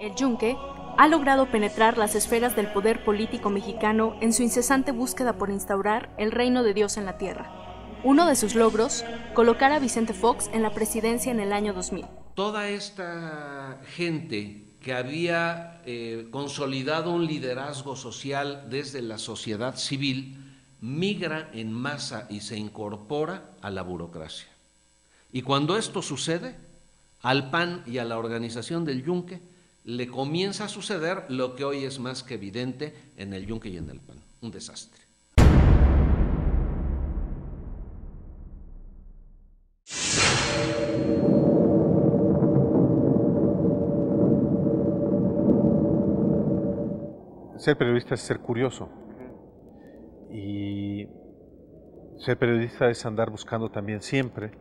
El yunque ha logrado penetrar las esferas del poder político mexicano en su incesante búsqueda por instaurar el reino de Dios en la tierra. Uno de sus logros, colocar a Vicente Fox en la presidencia en el año 2000. Toda esta gente que había eh, consolidado un liderazgo social desde la sociedad civil, migra en masa y se incorpora a la burocracia. Y cuando esto sucede, al PAN y a la organización del Yunque le comienza a suceder lo que hoy es más que evidente en el yunque y en el pan, un desastre. Ser periodista es ser curioso y ser periodista es andar buscando también siempre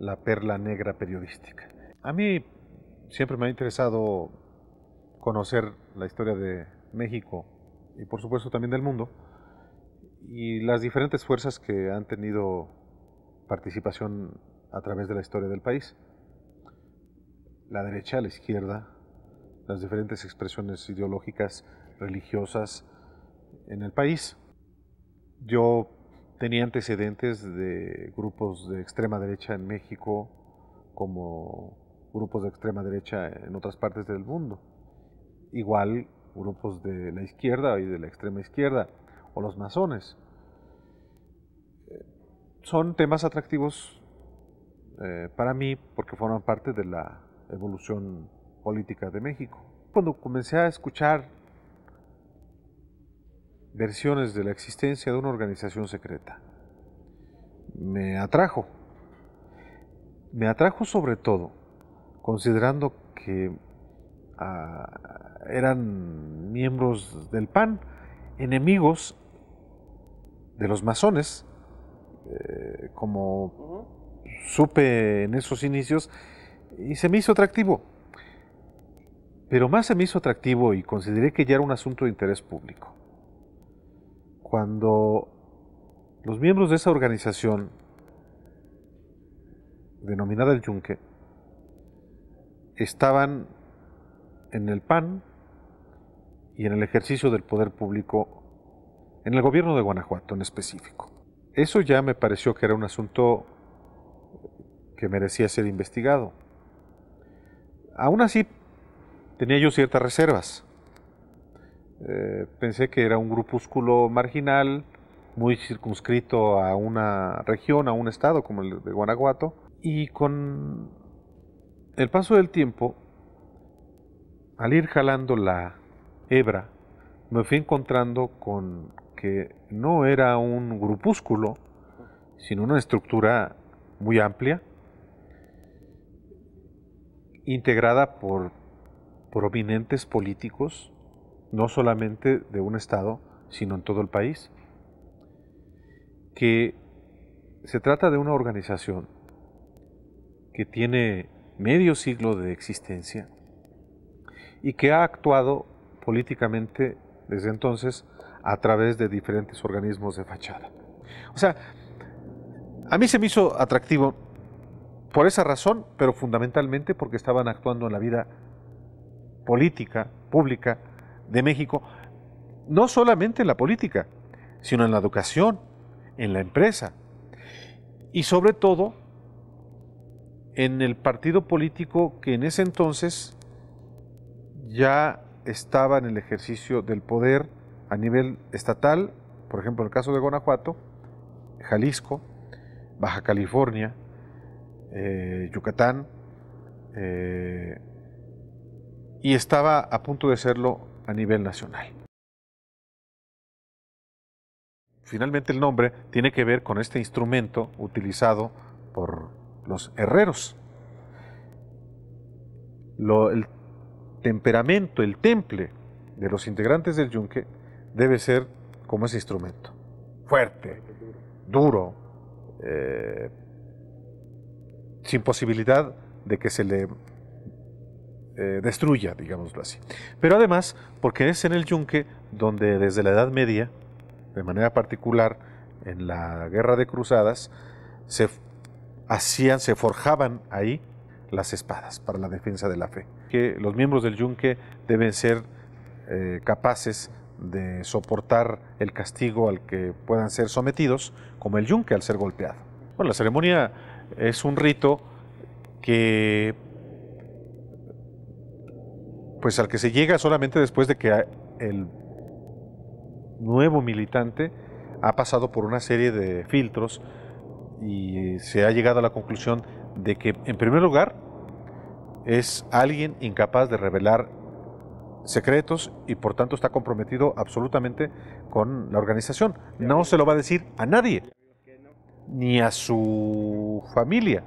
la perla negra periodística. A mí siempre me ha interesado conocer la historia de México y por supuesto también del mundo y las diferentes fuerzas que han tenido participación a través de la historia del país. La derecha, la izquierda, las diferentes expresiones ideológicas, religiosas en el país. Yo tenía antecedentes de grupos de extrema derecha en México como grupos de extrema derecha en otras partes del mundo igual grupos de la izquierda y de la extrema izquierda, o los masones. Eh, son temas atractivos eh, para mí porque forman parte de la evolución política de México. Cuando comencé a escuchar versiones de la existencia de una organización secreta, me atrajo. Me atrajo sobre todo considerando que a, ah, eran miembros del PAN, enemigos de los masones, eh, como supe en esos inicios, y se me hizo atractivo. Pero más se me hizo atractivo y consideré que ya era un asunto de interés público. Cuando los miembros de esa organización, denominada el Yunque, estaban en el PAN, y en el ejercicio del poder público en el gobierno de Guanajuato en específico. Eso ya me pareció que era un asunto que merecía ser investigado. Aún así, tenía yo ciertas reservas. Eh, pensé que era un grupúsculo marginal, muy circunscrito a una región, a un estado como el de Guanajuato, y con el paso del tiempo, al ir jalando la Hebra, me fui encontrando con que no era un grupúsculo, sino una estructura muy amplia, integrada por prominentes políticos, no solamente de un estado, sino en todo el país, que se trata de una organización que tiene medio siglo de existencia y que ha actuado políticamente desde entonces a través de diferentes organismos de fachada. O sea, a mí se me hizo atractivo por esa razón, pero fundamentalmente porque estaban actuando en la vida política, pública de México, no solamente en la política, sino en la educación, en la empresa y sobre todo en el partido político que en ese entonces ya estaba en el ejercicio del poder a nivel estatal, por ejemplo, en el caso de Guanajuato, Jalisco, Baja California, eh, Yucatán, eh, y estaba a punto de serlo a nivel nacional. Finalmente el nombre tiene que ver con este instrumento utilizado por los herreros temperamento, el temple de los integrantes del yunque debe ser como ese instrumento, fuerte, duro, eh, sin posibilidad de que se le eh, destruya, digámoslo así. Pero además, porque es en el yunque donde desde la Edad Media, de manera particular en la Guerra de Cruzadas, se hacían, se forjaban ahí las espadas para la defensa de la fe los miembros del yunque deben ser eh, capaces de soportar el castigo al que puedan ser sometidos, como el yunque al ser golpeado. Bueno, la ceremonia es un rito que pues al que se llega solamente después de que el nuevo militante ha pasado por una serie de filtros y se ha llegado a la conclusión de que en primer lugar es alguien incapaz de revelar secretos y por tanto está comprometido absolutamente con la organización. No se lo va a decir a nadie, ni a su familia.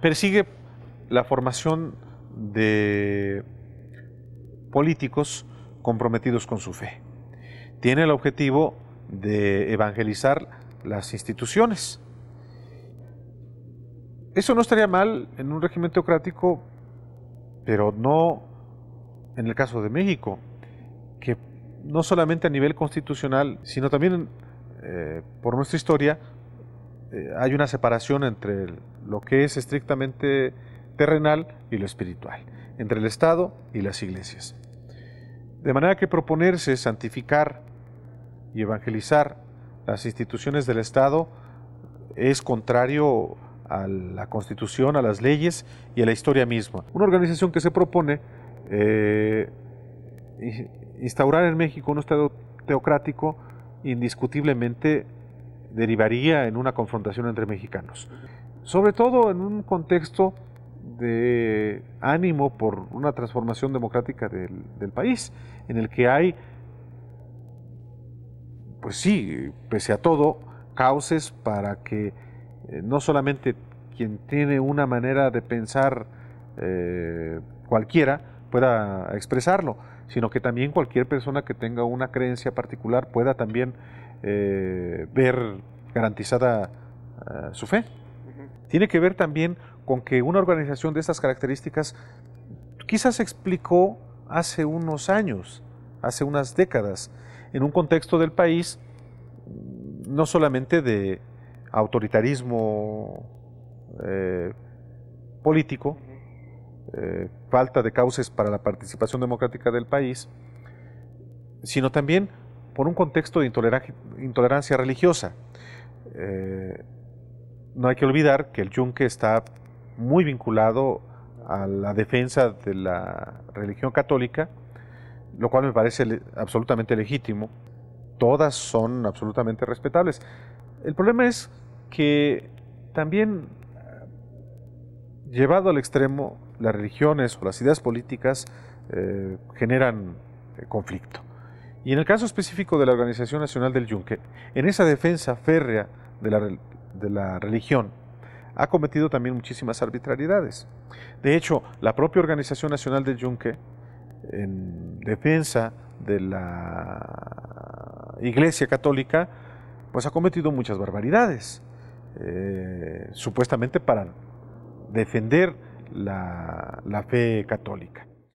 Persigue la formación de políticos comprometidos con su fe. Tiene el objetivo de evangelizar las instituciones eso no estaría mal en un régimen teocrático, pero no en el caso de México, que no solamente a nivel constitucional, sino también eh, por nuestra historia, eh, hay una separación entre lo que es estrictamente terrenal y lo espiritual, entre el Estado y las iglesias. De manera que proponerse santificar y evangelizar las instituciones del Estado es contrario a la Constitución, a las leyes y a la historia misma. Una organización que se propone eh, instaurar en México un Estado teocrático indiscutiblemente derivaría en una confrontación entre mexicanos. Sobre todo en un contexto de ánimo por una transformación democrática del, país, en el que hay, pues sí, pese a todo, cauces para que eh, no solamente quien tiene una manera de pensar eh, cualquiera pueda expresarlo, sino que también cualquier persona que tenga una creencia particular pueda también eh, ver garantizada su fe. Tiene que ver también con que una organización de estas características quizás explicó hace unos años, hace unas décadas, en un contexto del país mm, no solamente de autoritarismo eh, político, eh, falta de causas para la participación democrática del país, sino también por un contexto de intolerancia, religiosa. Eh, no hay que olvidar que el yunque está muy vinculado a la defensa de la religión católica, lo cual me parece absolutamente legítimo. Todas son absolutamente respetables. El problema es que también llevado al extremo, las religiones o las ideas políticas eh, generan eh, conflicto. Y en el caso específico de la Organización Nacional del Yunque, en esa defensa férrea de la, de la religión, ha cometido también muchísimas arbitrariedades. De hecho, la propia Organización Nacional del Yunque, en defensa de la Iglesia Católica, pues ha cometido muchas barbaridades, eh, supuestamente para defender la fe católica.